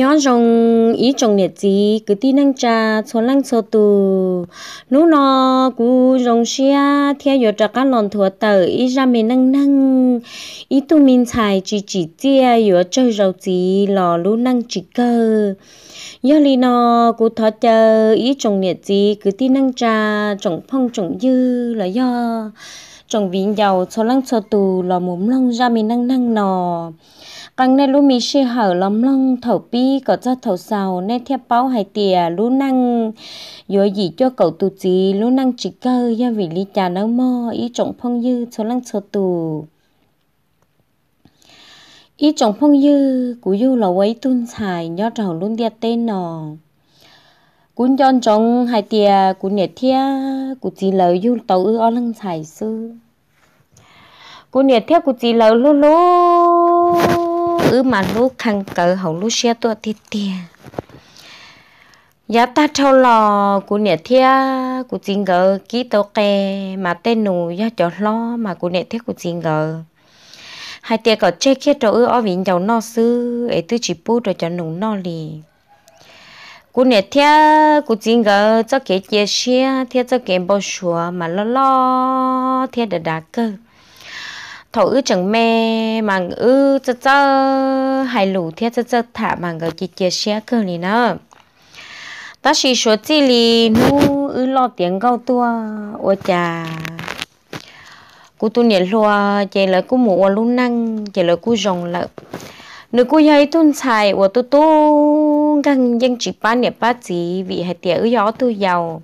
nhớ rồng ý trồng nhiệt gì cứ tin năng trà số lăng số tù nú nó cú rồng xia theo giờ trà cá lòn thừa tờ ý ra mình năng năng ý tu mình xài chỉ chỉ tia giờ chơi rau gì lò lú năng chỉ cơ giờ lì nó cú thọ chờ ý trồng nhiệt gì cứ tin năng trà trồng phong trồng dư là do trồng vịn giàu số lăng số tù lò mồm lông ra mình năng năng nò rằng nên lúc mi sĩ hở lắm lông thầu bi có cho thầu sầu nên theo báo hay tìa lú năng rồi gì cho cậu tu trì lú năng chỉ cơ do vì lý trà nấu mò ý trọng phong dư cho lăng cho tù ý trọng phong dư của dư là quấy tuôn xài do trầu luôn đia tên nò cũng chọn trong hai tia của nhiệt thia của chị lời du tàu ư o lăng xài sư của nhiệt thia của chị lợi lô lô ư mà lúc khăn cờ hồng lúc xe tua tiệt tiệt giá ta trâu lò của nhà thia của chính gờ ký tàu kè mà tên nụ giá cho lo mà của nhà thia của chính gờ hai tia có chơi kia trâu ư ở vị dầu no sư ấy tư chỉ bù rồi cho nụ no lì của nhà thia của chính gờ cho kẻ chia xe thia cho kẻ bao sủa mà lo lo thia đã đá cơ thổ ư chẳng mê mà ư chơ chơ hay lũ thiết chơ chơ thả mà người kia kia xe cơ này nữa ta chỉ số chỉ lì nu ư lo tiếng câu tua ô chà cú tu nhiệt loa chạy lại cú mù luôn năng chạy lại cú rồng lợ nếu cú hay tuân xài ô tu tu gần dân chỉ ba nhiệt ba chỉ vì hai tiếng ư gió tu giàu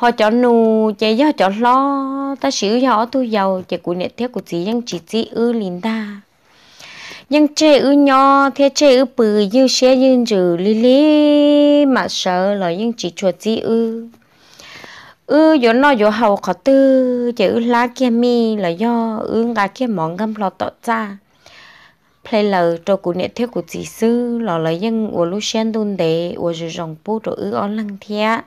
họ cho nụ chế giờ cho lo ta xíu cho tu giàu chế của nét thiết của chị nhưng chị chị ư linh ta nhưng chế ư nhỏ thế chế ư bự như xe như rử li li mà sợ là nhưng chị chuột chị ư ư do nó do hậu khó tư chế ư lá kia mi là do ư ngà kia món găm lọt tọt ra play lờ cho cụ nét thiết của chị sư lò lời nhưng của lu shen đun để của rồng bố rồi ư on lăng thiệt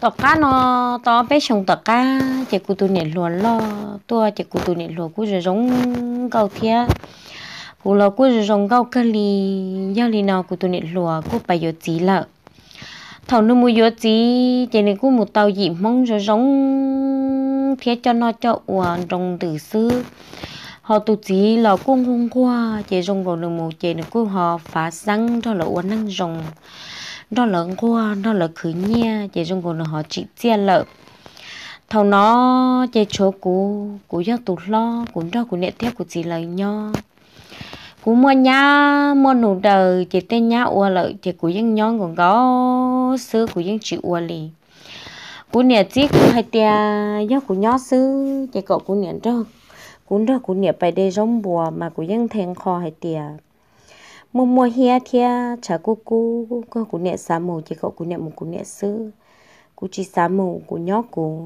tóc cá nó to bé sông tóc cá chỉ cụ tụ nè lúa lo tua chỉ cụ tụ nè lúa cụ rồi giống gạo thia cụ lo cụ rồi giống gạo cái li do li nào cụ tụ nè lúa cụ bây giờ chỉ là thầu nó mua giờ chỉ chỉ này cụ một tàu gì mong rồi giống thia cho nó cho uổng trong từ xưa họ tụ chỉ là cung hôm qua chỉ giống vào đường một chỉ này cứ họ phá răng cho là uốn năng rồng nó là qua nó là khứ nha chỉ dùng của nó họ chỉ chia lợ thầu nó chỉ chỗ cũ cũ do tụt lo cũng đó của nẹt theo của chỉ lời nho cú mua nhá mua nụ đời chỉ tên nhá ua lợi chỉ của dân nhon còn có sư của dân chịu ua lì cú nẹt chỉ của hay tia do của nhó sư chỉ cậu của nẹt đó cũng đó của nẹt bài đây giống bùa mà của dân thèn kho hay tia mua mua hia thia chả cô cô cô cô nẹ xá mù chỉ có cô nẹ một cô nẹ sư cô chỉ xá mù cô nhóc cô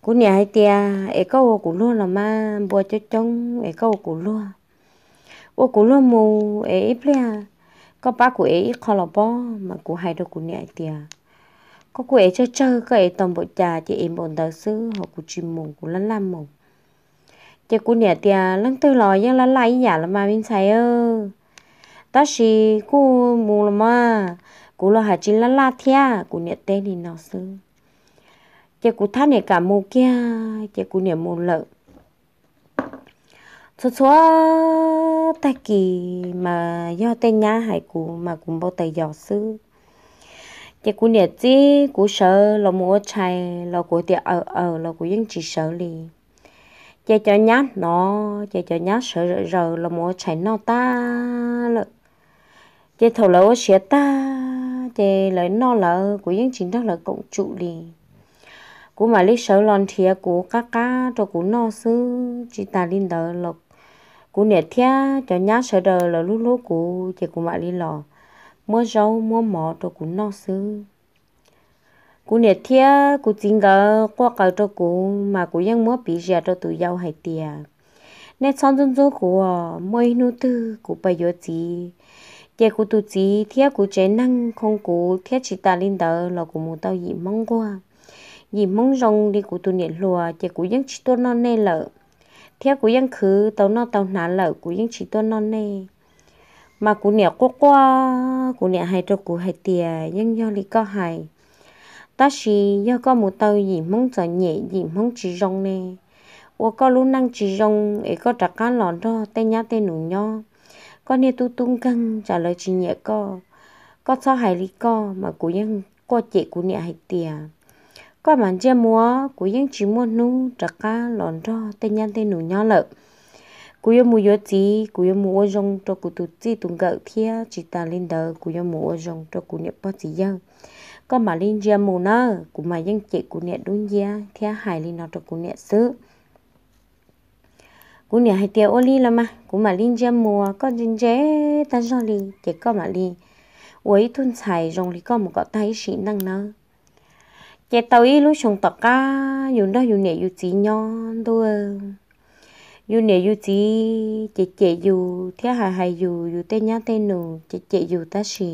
cô nẹ hay tia ấy câu cô luôn là ma bùa cho trông ấy câu cô luôn ô cô luôn mù ấy ít lẹ có ba cô ấy khó là bo mà cô hai đâu cô nẹ tia có cô ấy cho chơi cái ấy toàn bộ trà chị em bọn tờ sư họ cô chim mù cô lăn lam mù chị cô nẹ tia lăng tư lò nhưng lăn lại giả là ma mình xài ơ ta chỉ cô mù mà cô lo hà chỉ là la thia cô nhẹ tên thì nó sư chị cô thắt nhẹ cả mù kia chị cô nhẹ mù lợ xóa xóa tay kỳ mà do tên nhá hải cô mà cũng bao tay giò sư chị cô nhẹ chứ cô sợ lo mua chạy lo cô tiệt ở ở lo cô vẫn chỉ sợ lì chị cho nhát nó chị cho nhát sợ rồi lo mua chạy nó ta lợi chế thầu lỡ xé ta chế lấy no lỡ của những chính thức là cộng trụ đi của mà lấy sở lon thia của cá cá cho của no sư chỉ ta linh đỡ lộc của nè thia cho nhá sở đờ là lúc lúc của chế của mà lý lò mua rau mua mỏ cho của no sư của nè thia của chính gờ qua cầu cho của mà của những cú ยัง mua bị rẻ cho tụi giàu hay tiền nét son dung dung cú mỗi nụ tư của bây giờ gì giờ cụ tụ chỉ thiết cụ chế năng không cụ thiết chỉ ta linh đỡ là cụ muốn tao gì mong qua gì mong rong đi cụ tụ niệm lùa giờ cụ vẫn chỉ tôi non nê lợ thiết cụ vẫn khứ tao non tao nản lợ cụ vẫn chỉ tôi non nê mà cụ niệm quá quá, cụ niệm hay cho cụ hay tiề nhưng do lý có hay ta chỉ do có một tao gì mong giờ nhẹ gì mong chỉ rong nê ô có lúc năng chỉ rong ấy có trả cá lòn cho tay nhát tay nụ nhau con nè tu tung căng trả lời chị nhẹ co có sao hải lý co mà cú yên co chị cú nhẹ hải tìa có màn chia múa cú yên chỉ mua nu trả cá lòn cho tên nhân tên nụ nhỏ lợ cú yên mua gì cú yên mua rong cho cú tu chi tung gợ thia chỉ ta lên đờ cú yên mua rong cho cú nhẹ bao gì dân có mà lên chia múa nơ cú mà yên chị cú nhẹ đúng gia thia hải lên nó cho cú nhẹ sứ cú nhà hai tiêu ô li là mà cú mà linh chơi mùa có linh chơi ta cho li chỉ có mà li uấy thun xài rồng li có một cọ tay xịn năng nó chỉ tàu y lú chồng tọt cá dùng đó dùng nhẹ dùng chỉ nhon thôi dù nè dù chỉ chị chị dù thế hà hà dù dù tên nhá tên nụ, chị chị dù ta xì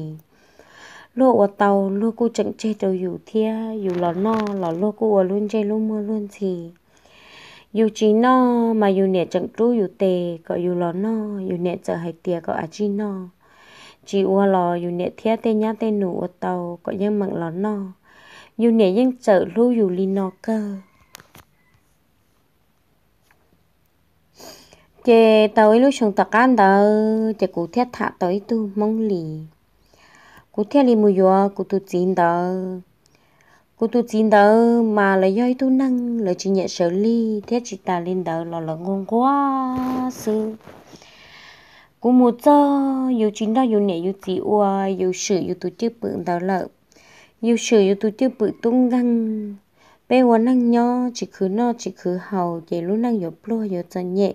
lô ở tàu lô cô chẳng chê tàu dù thế dù lò no lò lô cô ở luôn chê lô mưa luôn thì dù chỉ nó mà dù nè chẳng trú dù tề có dù lo nó dù nè chờ hay tiề có à chi nó chỉ ua lò dù nè thiết tê nhá tê nụ ở tàu có dân mặn lo nó dù nè dân chờ lưu dù li nó cơ chè tàu ấy lúc chúng ta can đó chè cụ thiết thả tới tu mong lì cụ thiết li mùi yo cụ tu chín đó cô tu chín đỡ mà là do tu năng là chỉ nhận xử lý thế chỉ ta lên đỡ là là ngon quá sư cô một cho yêu chín đó yêu nhẹ yêu chị ua yêu sử yêu tu chưa bự đỡ lợ yêu sử yêu tu chưa bự tung găng bé hoa năng nho chỉ khứ no chỉ khứ hầu để lúc năng yêu plua yêu chân nhẹ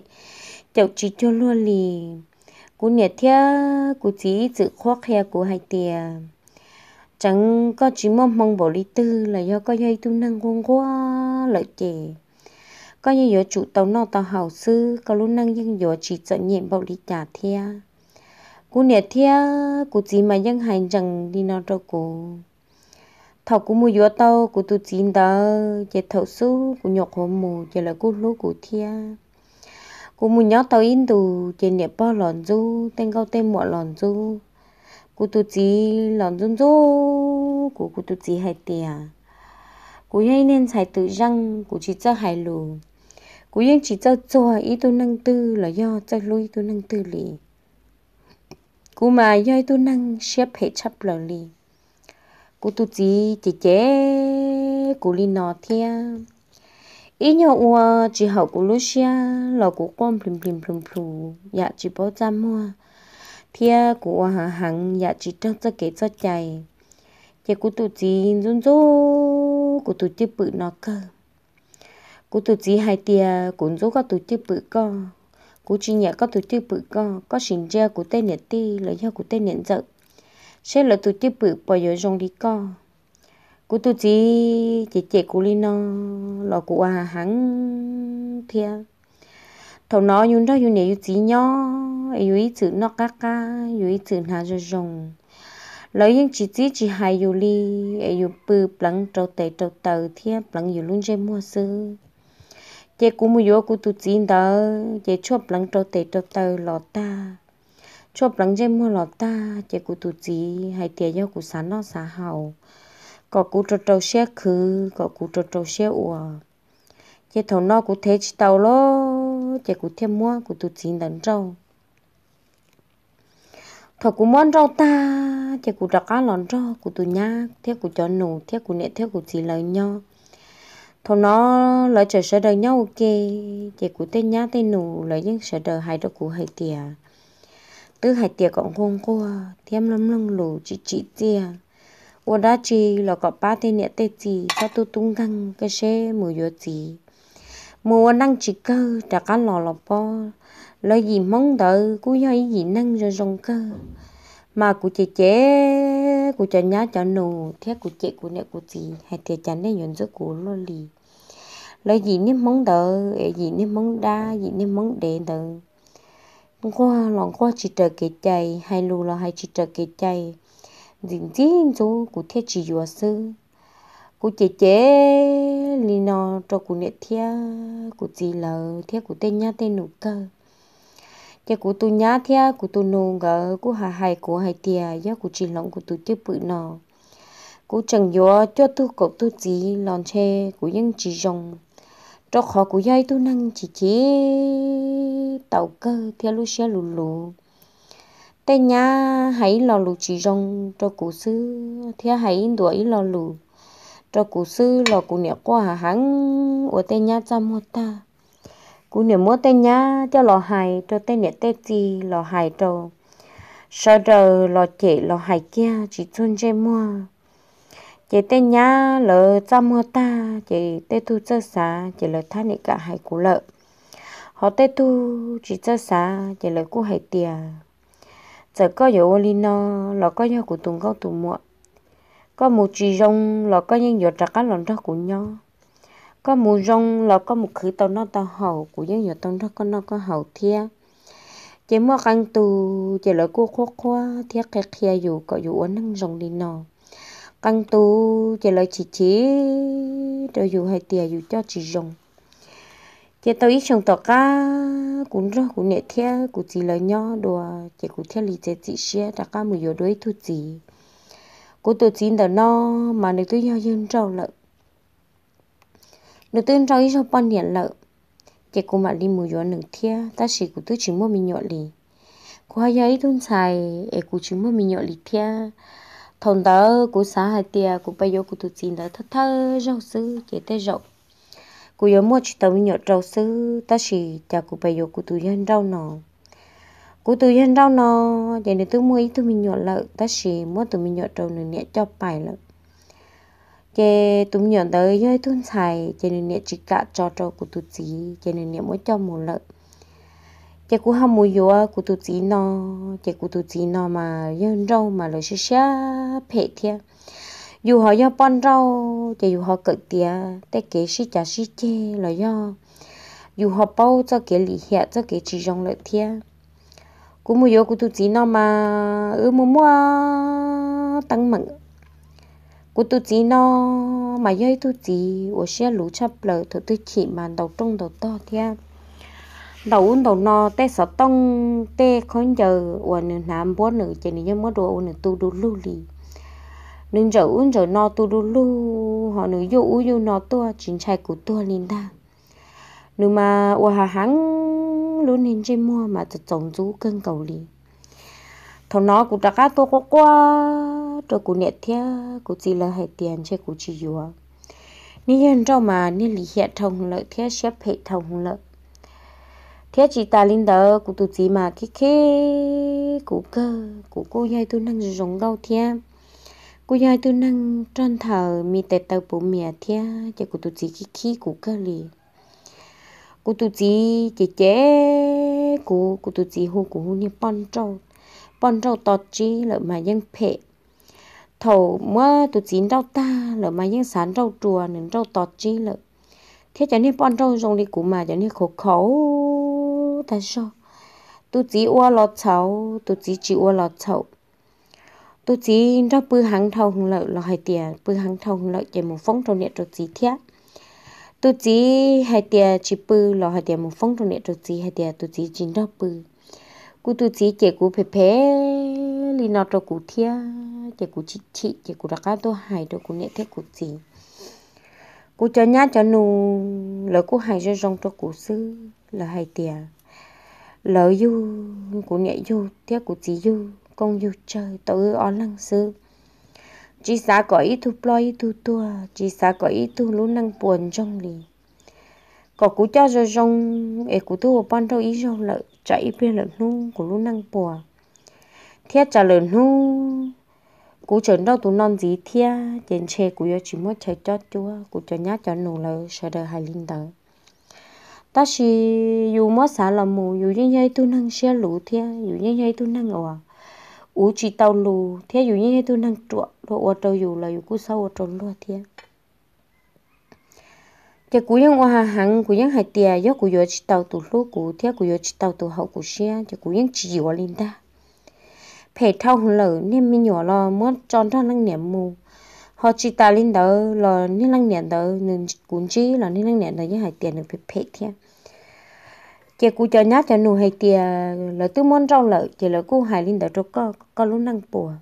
chậu chỉ cho luôn lì cô nhẹ thế cô chỉ chữ khoác khe cô hai tiền chẳng có chỉ mong mong bỏ lý tư là do có dây tu năng quân quá lợi kì có như do chủ tàu nọ tàu hậu sư có lúc năng dân do chỉ trợ nhiệm bảo lý trả thea, cú nè thea, cú chỉ mà dân hành rằng đi nọ đâu cô, thầu cú mua gió tàu cú tu chín đó chỉ thầu sư cú nhọc hồ mù chỉ là cú lú cú thea, cú mua nhó tàu in tù chỉ nè bao lòn du tên câu tên muộn lòn du cô tu chỉ lòn run rô cô cô tu chỉ hay tiề cô ấy nên xài tự răng cô chỉ cho hài lù cô ấy chỉ cho cho ý tu năng tư là do cho lui tu năng tư lì cô mà do tu năng xếp hệ chấp lò lì cô tu chỉ chỉ chế cô lì nọ thia ý nhau ua chỉ hậu của lúc là của con plum plum plum plum dạ chỉ bỏ ra mua thia của hà hằng dạ chỉ trong cho kế cho chạy chạy của tụi chị run rú, của tụi chị bự nó cơ của tụi chị hai tia cũng rú có tụi chị bự co của chị nhẹ có tụi chị bự co có xin ra của tên nhẹ ti lấy nhau của tên nhẹ giật sẽ là tụi chị bự bỏ giờ rong đi co của tụi chị chị chị của nó, là của hà hằng thia thầu nó nhún đó nhún nhẹ nhún chỉ nhau yếu chữ nó cá cá yếu chữ hà rồi dùng lấy những chỉ chỉ chỉ hai yếu li yếu bự bằng trâu tệ trâu tờ thiên bằng yếu luôn chơi mua sư chơi cú mua yếu cú tụt chín đó chơi chốt bằng trâu tệ trâu tờ lọt ta chốt bằng chơi mua lọt ta chơi cú tụt chỉ hai tiền yếu cú sán nó xả hậu có cú trâu trâu xe khứ có cú trâu trâu xe ủa chơi thầu nó cú thế chỉ tàu lo chơi cú thêm mua cú tụt chín đằng trâu thọ cũng muốn rau ta thì cũng đặt cá lòn rau của tụi nhá thế cũng cho nổ thế cũng nẹ thế cũng chỉ lời nho, thọ nó lời trở sợ đời nhau ok thì cũng tên nhá tên nổ lời những sợ đời hai đó cũng hai tiề tứ hai tiề còn không cô thêm lắm lăng lù chỉ chỉ tiề ủa đã chỉ là có ba tên nẹ tên gì sao tôi tung găng cái xe mùi vô gì mua năng chỉ cơ đã cá lò lò po lời gì mong đợi cú hay gì năng rồi rong cơ mà cụ chị chế cụ chả nhá cho nù thế cụ chị cụ nè cụ chị hay thì chả nè nhận giúp cụ lo lì lời gì nếp mong đợi gì nếp mong đa gì nếp mong đệ tự qua lòng qua chỉ chờ cái chạy hay lù là hay chỉ chờ cái chạy dính dính chú cụ thế chỉ vừa sư cú chế chế lì nó cho cú nè thia cú chỉ lờ thia cú tên nhá tên nụ cơ chế cú tu nhá thia cú tu nụ gỡ cú hà hài cú hài tia do cú chỉ lòng cú tu chế bự nò cú chẳng gió cho tu cụ tu chỉ lòn che cú những chỉ rồng cho khó cú dây tu năng chỉ chế tàu cơ thia lu xe lù lù tên nhá hãy lò lù chỉ rồng cho cú sư thia hãy đuổi lò lù cho cụ sư là cụ niệm qua hà hắn ở tên nhá cha mua ta cụ niệm mua tên nhá cho lò hài cho tên niệm tê gì lò hài cho sau đó lò chị lò hài kia chỉ chun chơi mua chị tên nhá lỡ cha mua ta chị tê thu chơi xá chị lỡ tha nị cả hài cụ lợ họ tê thu chỉ chơi xá chị lỡ cụ hài tiền giờ có dấu lino lò có nhau cụ tùng câu tùng muộn có một chỉ rong là có những giọt trà cá lồng đó của nhau có một rong là có một khử tàu nó tàu hầu của những giọt tàu đó có nó có hầu thia chỉ mua căn tu chỉ là cô khoa khoa thia kẹt kia dù có dù uốn năng rong đi nọ căn tu chỉ là chỉ chỉ rồi dù hay tiền dù cho chỉ rong chỉ tao ít trong tàu cá cũng rất cũng nhẹ thia cũng chỉ là nhỏ đùa chỉ cũng thia lì chỉ chỉ xe đã cá một giờ đối thu chỉ cô tôi chỉ đỡ nó mà nếu tôi giao dân trâu lợ nếu tôi trâu ý cho bao điện lợ chỉ cô mà đi mua gió nửa thia ta chỉ của tôi chỉ mua mình nhọ lì cô hay ấy thôn xài ấy cô chỉ mua mình nhọ lì thia thằng đó cô xã hai tia cô bây giờ cô tôi chỉ đỡ thơ thơ rau sứ, chỉ tê rộng cô giờ mua chỉ tao mình nhọ rau sứ, ta chỉ chả cô bây giờ cô tôi dân rau nào cú tụi dân đâu nó để để tôi mua ít tụi mình nhỏ lợ ta chỉ mua tụi mình nhỏ trâu nửa nhẹ cho bài lợ chị tụi mình tới với tôi xài chị nửa nhẹ chỉ cả cho trâu của tôi chị chị nửa nhẹ mua cho một lợ chị cũng ham mua vô của tôi chỉ nó chị của tôi chỉ nó mà nhân rau mà lỡ sẽ sẽ phê thiệt dù họ do bón rau thì dù họ cực tía tế kế sĩ trả sĩ chê là do dù họ bao cho cái lý hệ cho cái chỉ rong lợi thiên cũng mua vô cũng tôi chỉ nó mà ừ mua mua tăng mừng cũng tôi chỉ nó mà dây tôi chỉ ở xe lũ chắp lờ thôi tôi chỉ mà đầu trong đầu to thia đầu uống đầu no té sợ tông té khói giờ ở nửa nam bố nửa chỉ nửa mua đồ nửa tu đồ lưu lì nên giờ uống giờ no tu đồ lưu họ nửa vô uống vô no tua chính trai của tua linh đa nửa mà ở hà hãng tăng luôn hình trên mua mà tự tổng chú cân cầu lì thằng nó cũng đã cá tôi có qua tôi cũng nhẹ theo cũng chỉ là hai tiền chứ cũng chỉ vừa ni hiện trong mà ni lý hiện thông lợi theo xếp hệ thông lợi thế chỉ ta linh đó cũng tụt gì mà cái cái cụ cơ cụ cô dạy tôi năng rồng gâu thế cô dạy tôi năng tròn thở mi tẹt tàu bố mẹ thế chỉ cụ tụt gì cái khí cụ cơ liền cô tu chỉ chế chế cô cô tu chỉ hô cô như bón trâu bón trâu tọt chi lợi mà dân phệ thầu mơ tu chỉ đau ta lợi mà dân sán trâu chùa nên trâu tọt chi lợi thế cho nên bón trâu trong đi cũ mà cho nên khổ khẩu tại sao tu chỉ ua lọt cháu tu chỉ chỉ ua lọt cháu tu chỉ ra bư hàng thầu hùng lợi là hai tiền bư hàng thầu hùng lợi chỉ một phong trong niệm tu chỉ thiết tôi chỉ hai tia chỉ bự là hai tia một phong trong này tôi chỉ hai tia tôi chỉ chín đó bự cú tôi chỉ chỉ cú phê phê li nó cho cú thia chỉ cú chị chị, chỉ cú đặc tôi hai tôi cú nhẹ thế cú chỉ cú cho nhát cho nụ lỡ cú hai cho rong cho cú sư là hai tia lỡ du cú nhẹ du thia cú chỉ du công du chơi tự ở lăng sư chỉ xa có ít thu plo ít thu tua chỉ xa có ít thu lú năng buồn trong lì có cú cho rồi trong để cú thu ban đầu ít rong lợ chạy bên lợn nu của lú năng buồn thiết trả lợn nu cú chấn đâu tụ non gì thia trên xe cú yo chỉ muốn chạy cho chúa cú cho nhát cho nổ lợ sợ đời hai linh tới ta chỉ dù mất xả là mù dù như vậy tôi năng xe lũ thia dù như vậy tôi năng ở u chỉ tàu lù thế dù như thế tôi năng trụ đồ ở tô dù là dù cú sâu ở trốn luôn thế cái cú những hoa hàng cú những hạt tiề do cú vừa chỉ tàu tụ lú cú thế cú vừa chỉ tàu tụ hậu cú xe cái cú những chỉ hoa linh ta phải thâu hùng lở nên mình nhỏ lo muốn tròn ra năng niệm mù họ chỉ ta linh đó là nên năng niệm đó nên cũng chỉ là nên năng niệm đó như hạt tiề được phải phải thế chị cô cho nhát cho nụ hay tiề là tư món rau lợi chị là cô hải linh đã cho có có lúc năng bùa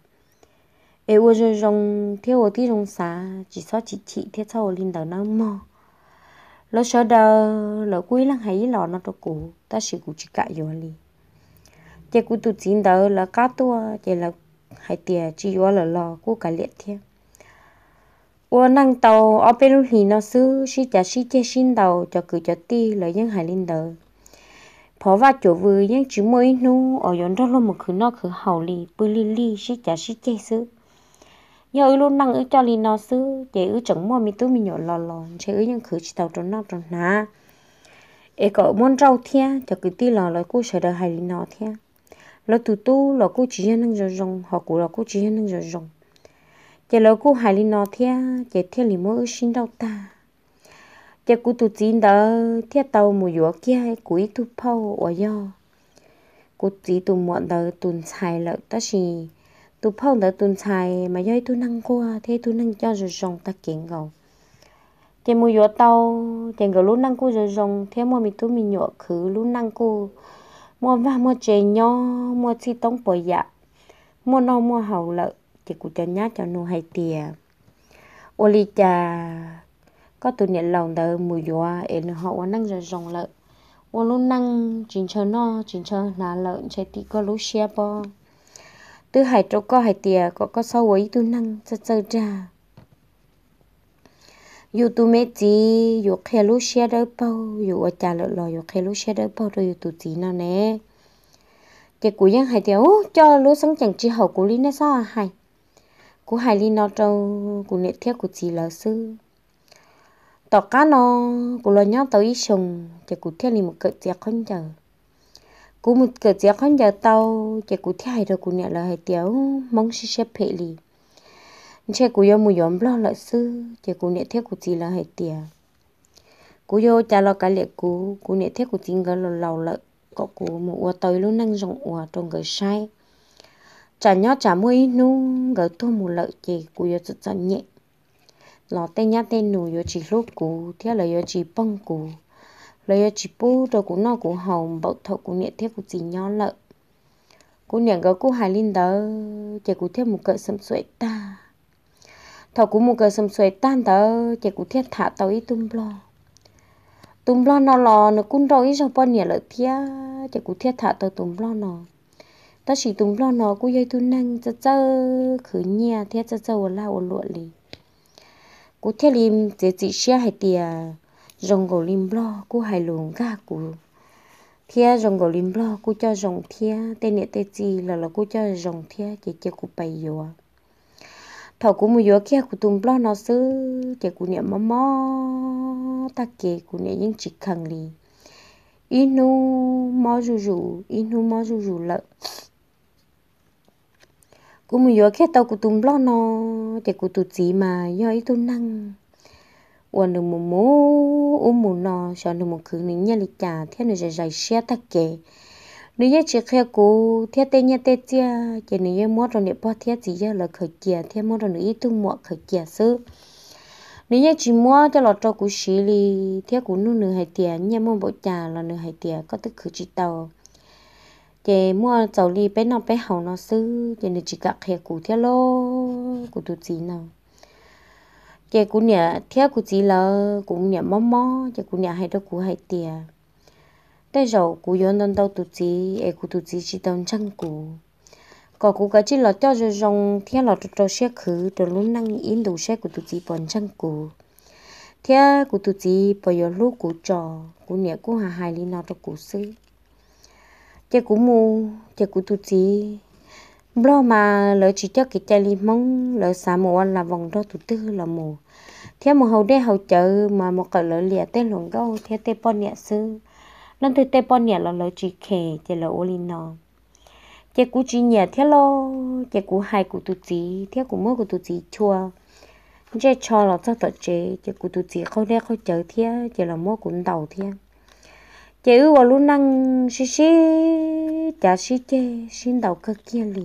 ê ua rồi rong theo ở tí rong xá chỉ so chị chị theo sau linh đã năng mò lỡ sợ đờ lỡ quý lăng hay lò nó cho cụ ta chỉ cụ chỉ cãi rồi đi chị cô tụt chín đờ là cá tua chị là hay tiề chỉ vô là lò cô cả liệt theo ua năng tàu ở bên lúc thì nó xứ chỉ chả chỉ chê xin đầu cho cứ cho ti lời những hải linh đờ phó và chỗ vừa những chữ mới nu ở yon đó luôn một khứ nó khứ hậu lì bự lì lì sẽ chả sẽ chê sư nhớ ư luôn năng ư cho lì nó sư chế ư chẳng mua mi tu mi nhỏ lò lò chế ư những khứ chỉ tàu trốn nó trốn nà ê có môn rau thia cho cứ ti lò lò cô sợ đợi hai lì nó thia lò tu tu lò cô chỉ nhân năng rồi rồng họ cụ lò cô chỉ nhân năng rồi rồng chế lò cô hai lì nó thia chế thia lì mua ư xin đâu ta thế cú tu tin đó thế tàu mù yếu kia cú ít tu phao ở yo cú chỉ tu muộn đó tu xài lợ ta gì tu phao đó tu xài mà yo tu năng qua thế tu năng cho rồi rong ta kiện gầu thế mua yếu tàu thế gầu lúc năng qua rồi rong thế mua mình tu mình nhọ khứ lúc năng cú mua vàng mua chè nho mua chi tông bồi dạ mua non mua hậu lợ thì cú cho nhát cho nô hay tiề ô li trà có tụi nhận lòng tờ mùi dùa em họ quá năng rồi rồng lợ ô lúc năng chính chờ nó chính chờ là lợn chạy tí có lúc xe bò tư hải trâu có hải tìa có có sau ấy tu năng chờ chờ ra dù tu mẹ gì dù khe lúc xe đỡ bao dù ở cha lợn lò dù khe lúc xe đỡ bao rồi dù tu gì nào nè cái cú yang hải tìa cho lúc sống chẳng chi hậu cú lý nè sao à hải cú hải lý nó trâu cú nệ thiết cú chỉ lỡ sư tỏ cá nó cụ lo nhớ tàu ít sùng chỉ cụ thiên lì một cỡ tiệt không giờ cụ một cỡ tiệt không giờ tàu chỉ cụ thiên hay rồi cụ nhẹ là hay tiếu mong xí xếp hệ lì chỉ cụ yêu một yếm lo lợi sư chỉ cụ nhẹ thiết cụ gì là hay tiệt cụ yêu cha lo cái lệ cụ cụ nhẹ thiết cụ gì ngờ lo lâu lợi có cụ một ua tới luôn năng dụng ua trong cái sai chả nhớ chả mua nu gỡ thua một lợi chỉ cụ yêu rất rất nhẹ lọ tên nhát tên nụ yo chỉ lúc cũ thế là yo chỉ bông cũ lời yo chỉ bu rồi cũng nó cũng hồng bậu thọ cũng niệm thế cũng chỉ nhỏ lợ cũng niệm gỡ cũng hài linh đó chỉ cũng thêm một cỡ sầm suối ta thọ cũng một cỡ sầm suối tan đó chỉ cũng thiết thả tàu ít tung lo tung lo nó lò nó cũng rồi ít rồi bao niệm lợ thia chỉ cũng thiết thả tàu tung lo nó ta chỉ tung lo nó cũng dây tu năng chơi chơi khử nhẹ thiết chơi chơi ở lao ở lụa liền cú theo lim chế chị xe hay tiề rồng gỗ lim lo cú hay luồng ga cú thia rồng gỗ lim lo cú cho rồng thia tên nè tên chị là là cú cho rồng thia chị chơi cú bay vô thầu cú mua vô kia cú tùng lo nó xứ chị cú niệm mò mò ta kể cú niệm những chị khẳng li inu mò rù rù inu mò rù rù lợ cú muốn yếu khi tao cú tùm lo nó để cú tụt gì mà do ý tu năng uẩn được một mũ uống mù nó sợ được một khử nín nhà lịch trả thế nó sẽ dài xe ta kể nếu như chỉ khi cú thế tê nhà tê chia chỉ nếu như mua rồi để bỏ thế gì giờ là khởi kiện, thế mua rồi nữa ít tu mua khởi kiện sư nếu như chỉ mua cho lọt cho cú xí li thế cú nu nửa hai tiền nhà mua bộ trà là nửa hai tiền có tức khử chỉ tàu chị mua dầu li bé nó bé hậu nó sư chị nó chỉ cả khía cụ thế lo cụ tu chỉ nào chị cụ nhà thế cụ chỉ là cụ nhà mò mò chị cụ nhà hay đó cụ hay tiề đây rồi cụ yon đơn đâu tu chỉ em cụ tu chỉ chỉ đơn chân cụ có cụ cái chỉ là cho rồi rong thế là cho cho xe khứ cho lúc năng yên đủ xe cụ tu chỉ bận chân cụ thế cụ tu chỉ bây giờ lúc cụ trò cụ nhà cụ hà hai li nào cho cụ sư chơi cú mu chơi cú tu chi lo mà lỡ chỉ cho cái chơi limon lỡ xả mồ ăn là vòng đó tụt tư là mồ theo một hầu đây hầu chợ mà một cái lỡ lìa tên lồng đâu theo tê pon nhẹ sư nên từ tê pon nhẹ là lỡ chỉ khề chỉ là ô lim nó chỉ cú chỉ nhẹ theo lo chỉ cú hai cú tụt chỉ theo cú mỗi cú tụt chỉ chua chỉ cho là cho tụt chế chỉ cú tụt chỉ không đây không chợ theo chỉ là mỗi cú đầu theo chế vào lúc năng xí xí chả xí chê xin đầu cơ kia lì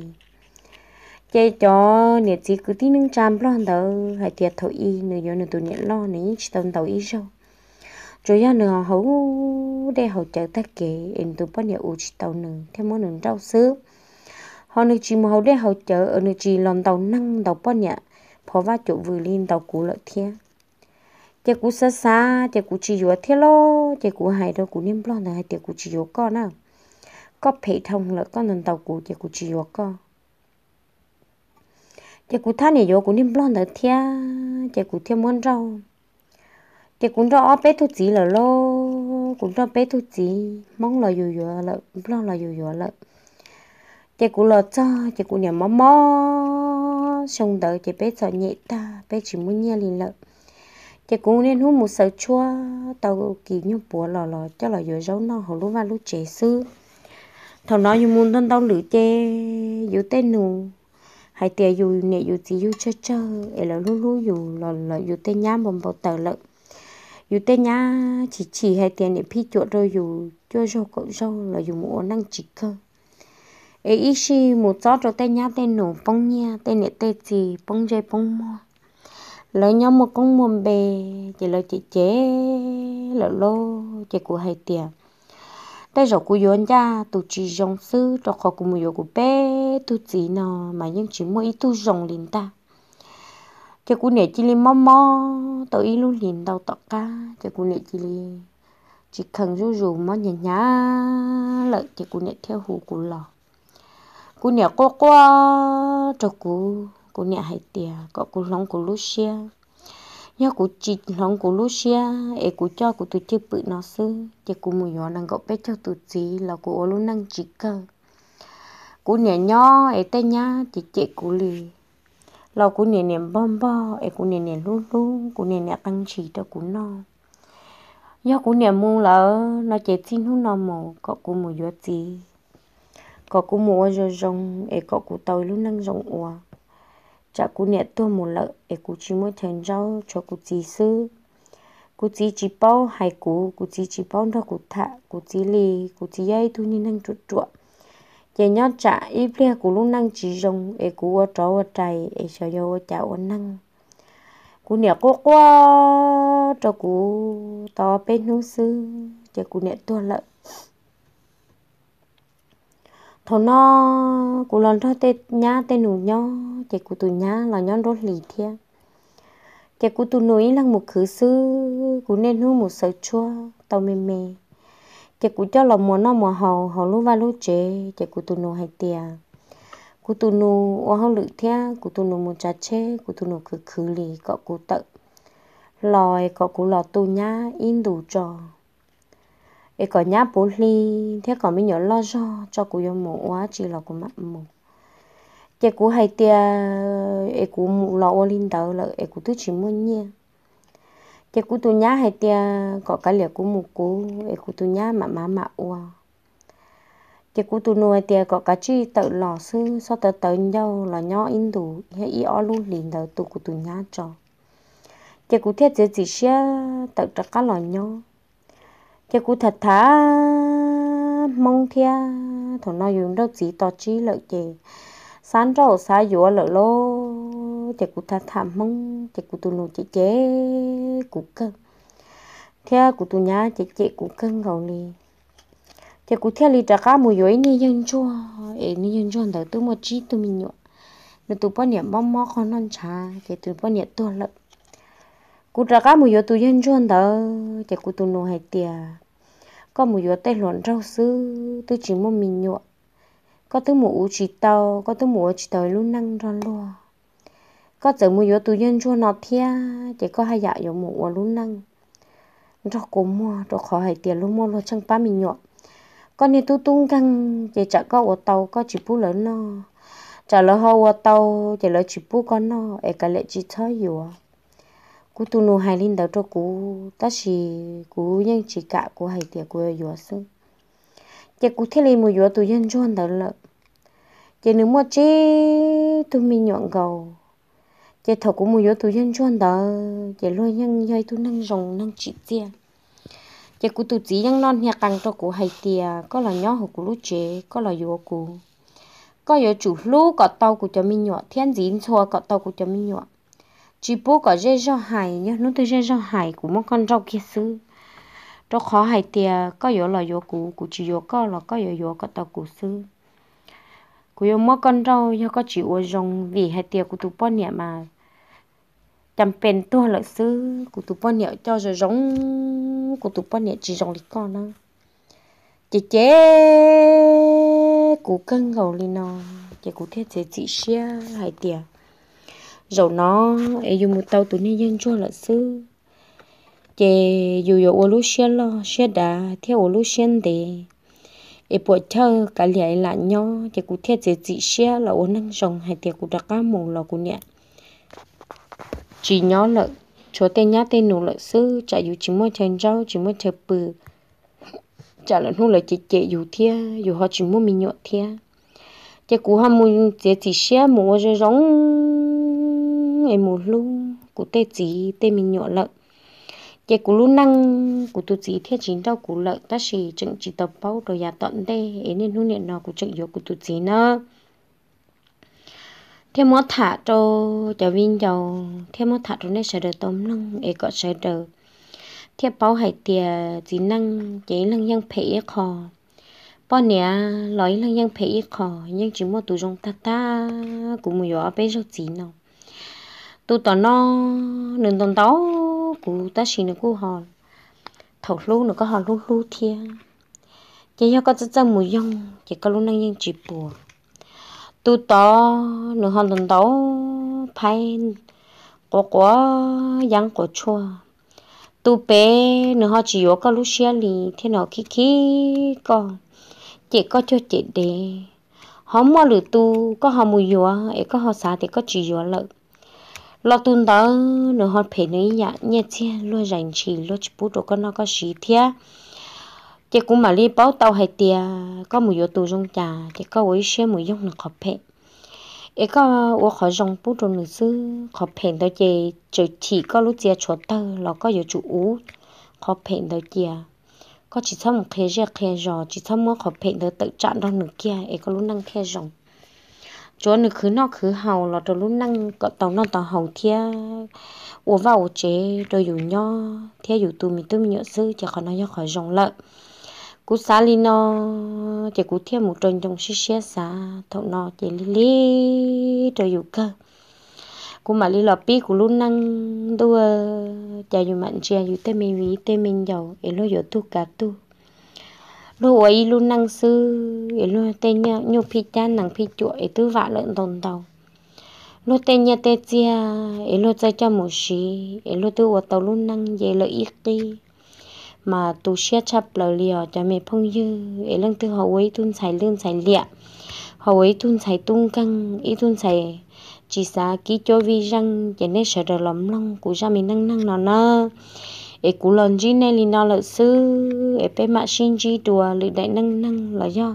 chế cho nhiệt gì cứ tin nâng trăm lo đầu hay tiệt thổi y nửa giờ nửa tụi nhiệt lo nỉ chỉ tầm đầu y sâu rồi ra nửa hậu để hậu chờ ta kể em tụi bao nhiêu u chỉ tàu nửa theo món nửa rau sứ họ nửa chỉ một hậu để hậu chờ, ở nửa chỉ lòng tàu năng đầu bao nhiêu phó va chỗ vừa lên tàu cũ lợi thiên chị cũng xa xa chị cũng chỉ vừa thế lo chị cũng hay đâu cũng niêm lo này chị cũng chỉ vừa con à có phải thông là có nền tàu của chị cũng chỉ vừa con chị cũng thán này vừa cũng niêm lo này thia chị cũng thêm muốn rau chị cũng rau bé thu chỉ là lo cũng rau bé thu chỉ mong là vừa vừa là lo là vừa vừa là chị cũng lo cho chị cũng nhà mò mò xong đợi chị bé sợ nhẹ ta bé chỉ muốn nhẹ liền lợi thì cũng nên hú một sợi chua tàu kỳ như bùa lò lò cho lò dừa giấu nó hầu lúc và lúc trẻ sư thầu nói như muốn thân tao lử chê dù tên nù hay tiề dù nhẹ dù gì dù chơi chơi ấy là lúc lúc dù lò lò dù tên nhá bồng bầu tờ lợn dù tên nhá chỉ chỉ hay tiền nè phi chuột rồi dù cho rau cậu rau là dù mua năng chỉ cơ ấy ít một gió rồi tên nhá tên nổ bông nha tên nhẹ tên gì bông dây bông mua lỡ nhau một con mồm bè chỉ lỡ chị chế lỡ lô chị của hai tiền đây rồi cô yon cha tụ chỉ dòng sư cho khó của mùi của bé tụ chỉ nó mà nhưng chỉ mỗi tụ dòng lên ta chị của nè chỉ liền mò mò tụ ý luôn liền đầu tọt ca chị của nè chỉ liền chỉ cần rú rú mò nhả nhả lỡ chị của nè theo hù của lò của nè cô qua cho cô cú nhà hay tiề có cú lòng cú lúc xia nhớ cú chỉ lòng cú lúc xia ấy cú cho cú tụi chơi bự nó sư chỉ cú mùi nhỏ năng gọi bé cho tụi gì là cú ô luôn năng chỉ cơ cú nhà nhỏ e tay nhá chỉ chị cú lì là cú nhà nhà bom bo e cú nhà nhà lú lú cú nhà nhà tăng chỉ cho cú no, nhớ cú nhà mua lỡ nó chỉ xin hú nó mồ có cú mùi nhỏ gì có cú mua rồi rong e có cú tàu luôn năng rong ua chả cú nẹt tôi một lợ để cú chỉ mới thành rau cho cú chỉ sư cú chỉ chỉ bao hay cú cú chỉ chỉ bao đó cú thạ cú chỉ lì cú chỉ dây thu nhìn năng chuột chuột giờ nhau chả ít lia cú luôn năng chỉ rồng để cú ở trâu ở trại để sợ vô chả ở năng cú nẹt cố quá cho cú to bên nông sư cho cú nẹt tôi lợ thôi nó cụ lần thôi tê nhá tê nụ nhó chạy cụ tụ nhá là nhón rốt lì thia chạy cụ tụ núi là một khứ sư cụ nên hú một sợi chua tao mềm mềm chạy cụ cho là mùa nó mùa hầu hầu lú va lú chế chạy cụ tụ nụ hay tiề, cụ tụ nụ ô hông lự thia cụ tụ nụ một trà chê cụ tụ nụ khứ khứ lì cọ cụ tận lòi cọ cụ lò tụ nhá in đủ trò ấy có nhá bố li, thế còn mấy nhỏ lo cho cho cô yêu mộ quá chỉ là cụ mặn mù chị cô hay tia ấy cô mụ lo ô linh đầu là ấy cô tứ chỉ muốn nhia chị cô tu nhá hay tia có cái liệt của mụ cô, ấy cô tu nhá mà má mà ua chị cô tu nuôi tia có cái chi tự lò sư so tới tới nhau là nhỏ in đủ hay y ó luôn liền đầu tụ của tu nhá cho chị cô thiết chỉ chỉ xia tự trắc cá lò nhau chắc cụ thật thà mong thia thổ nó dùng đâu chỉ to chi lợi gì sáng rau xa dùa lợi lô thì cụ thật thà mong chắc cụ tù lù chị chế cụ cân thia cụ tù nhá chị chị cụ cân gầu đi chắc cụ thia đi trả cá mùi dối nay dân cho ế nay dân cho thở tư một trí tôi mình nhọ nó tụ bao nhiêu mong mong con non trà chắc tụ bao nhiêu tua lợi cụ trả cá mùi dối tụ dân chua thở chắc cụ tù nô hay tiền có một yếu tay lộn rau sư tôi chỉ muốn mình nhọ có thứ mũ chỉ tàu có thứ mũ chỉ tàu luôn năng ra lùa có giờ mua yếu tụi nhân chua nọ thia chỉ có hai dạ yếu mũ luôn năng rồi cố mua rồi khó hay tiền luôn mua luôn chẳng ba mình nhọ con này tu tung căng chỉ chả có ở tàu có chỉ bú lớn nó chả lỡ hoa ô tàu chỉ lỡ chỉ bú con nó ấy cả lệ chỉ thấy yếu cú tu nô hai linh đầu cho cú ta chỉ cú nhân chỉ cả cú hay tiệt cú yếu sư chỉ cú thế này một yếu tu nhân cho anh đầu lợ chỉ nếu mà chỉ tu mình nhọn gầu chỉ thầu cú một yếu tu nhân cho anh đầu chỉ lo nhân dây tu năng rồng năng chỉ tiền chỉ cú tu chỉ nhân non nhà càng cho cú hay tiệt có là nhỏ hồ cú lú chế có là yếu cú có yếu chủ lú có tàu cú cho mình nhọn thiên dính xua có tàu cú cho mình nhọn chỉ bố có dây rau hải nhá nó từ dây rau hải của một con rau kia xứ đó khó hải tiề có yếu là yếu cũ của chỉ yếu có là có yếu yếu có tàu cũ xứ của yếu một con rau yếu có chỉ uo rong vì hải tiề của tụi con nhẹ mà chăm bền tua lợi xứ của tụi con nhẹ cho rồi giống của tụi con nhẹ chỉ giống lý con đó chị chế của cân gầu lên nó chị của thiết chế chị xia hải tiề rồi nó ấy dùng một tàu tụi nên dân chua là sư chị dù dù ô lú xuyên lo xuyên đá theo ô lú xuyên để ấy bộ thơ cả lẽ là nhau chị cụ thiết chị chị xe là ô năng rồng hay thì cụ đã cá mù là cụ nhẹ chỉ nhỏ lợi chúa tên nhá tên nụ lợi sư chả dù chỉ mua chân rau chỉ mua thập bự chả lợ nụ lợi chị chị dù thia dù họ chỉ mua mình nhọ thia chị cụ ham mua chị chị xe mua rồi rong ngày một lúc của tê chỉ tê mình nhọ lợn cái cụ lúc năng của tu chỉ thiết chính đâu của lợn ta chỉ trận chỉ tập bao rồi nhà tận đây ấy nên lúc nọ cụ trận yếu của tu chỉ nữa thêm mót thả cho cho viên dầu thêm mót thả cho nên sẽ được tôm năng ấy có sẽ được thiết bao hải tiề chỉ năng chỉ lăng yang phệ khó bao nè lối lăng yang phệ khó nhưng chỉ một tu trong ta ta cũng mua ở bên rồi chỉ nào tu tao nó nên tao tao cụ ta xin nó cụ hòn thầu lu nó có hòn lu lu thia chỉ cho có chất chân mùi dông chỉ có lúc năng yên chỉ bùa tu tao nó hòn tao tao phải có có giang có chua tu bé nó họ chỉ có lúc xe lì thế nó khi khi có chỉ có cho chỉ để họ mua lửa tu có họ mùi dùa ấy có họ xả thì có chỉ dùa lợn lo tun đó nó hót phải nói nhá nhé chứ lo rảnh chỉ lo chỉ bút rồi con nó có gì thế chị cũng mà đi báo tàu hay tiề có một yếu tố trong trà chị có với xe một dòng nó khó phải ấy có ở khỏi dòng bút rồi nữa chứ khó phải đó chị chỉ chỉ có lúc chị chỗ tơ là có yếu chủ ú khó phải đó chị có chỉ xong một khe ra khe rò chỉ xong một khó phải đó tự chạm đó nữa kia ấy có lúc năng khe dòng chỗ nửa cứ nó cứ hầu là trò lúc năng có tàu nó tàu hầu thia ủa vào chế rồi dùng nho thia dùng tụi mình tôi mình nhớ sư chỉ còn nó nhớ khỏi dòng lợn cú xá li nó chỉ cú thia một tròn trong xí xé xá thọ nó chỉ li li rồi dùng cơ cú mà li lọ pi cú luôn năng đua chả dù mạnh chè dù tay mình ví tay mình giàu ấy lo dù tu cả tôi đồ ấy luôn năng sư ấy luôn tên nhau nhau phi chan nàng phi chuột tứ vạ lợn tồn tàu lô tên nhau tên chia ấy lô chơi cho một xí ấy lô tứ tàu luôn năng về lợi ít đi mà tu xe chập lờ liều cho mẹ phong dư ấy lăng tư hậu ấy tuôn xài lương xài lịa hậu ấy tuôn xài tung căng ấy tuôn xài chỉ xa ký cho vi răng cho nên sợ đồ lắm long của gia mình năng năng nó nơ e cú lon gì này li nó lợi sư e pe mạ xin ji đùa lự đại nâng nâng là do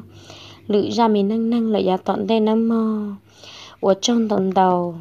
lự ra mình nâng nâng là do tọn đây nâng mò ở trong tận đầu